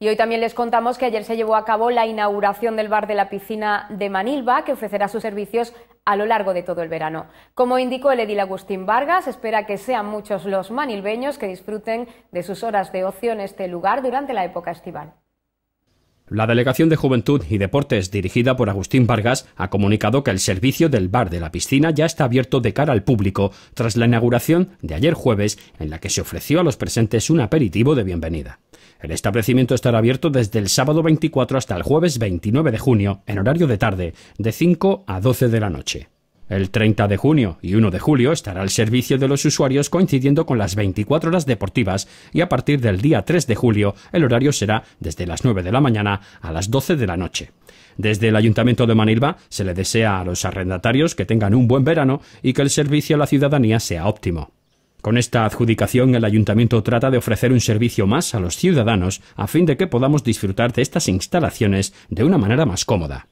Y hoy también les contamos que ayer se llevó a cabo la inauguración del bar de la piscina de Manilva, que ofrecerá sus servicios a lo largo de todo el verano. Como indicó el edil Agustín Vargas, espera que sean muchos los manilbeños que disfruten de sus horas de ocio en este lugar durante la época estival. La Delegación de Juventud y Deportes, dirigida por Agustín Vargas, ha comunicado que el servicio del bar de la piscina ya está abierto de cara al público tras la inauguración de ayer jueves, en la que se ofreció a los presentes un aperitivo de bienvenida. El establecimiento estará abierto desde el sábado 24 hasta el jueves 29 de junio, en horario de tarde, de 5 a 12 de la noche. El 30 de junio y 1 de julio estará al servicio de los usuarios coincidiendo con las 24 horas deportivas y a partir del día 3 de julio el horario será desde las 9 de la mañana a las 12 de la noche. Desde el Ayuntamiento de Manilva se le desea a los arrendatarios que tengan un buen verano y que el servicio a la ciudadanía sea óptimo. Con esta adjudicación, el ayuntamiento trata de ofrecer un servicio más a los ciudadanos a fin de que podamos disfrutar de estas instalaciones de una manera más cómoda.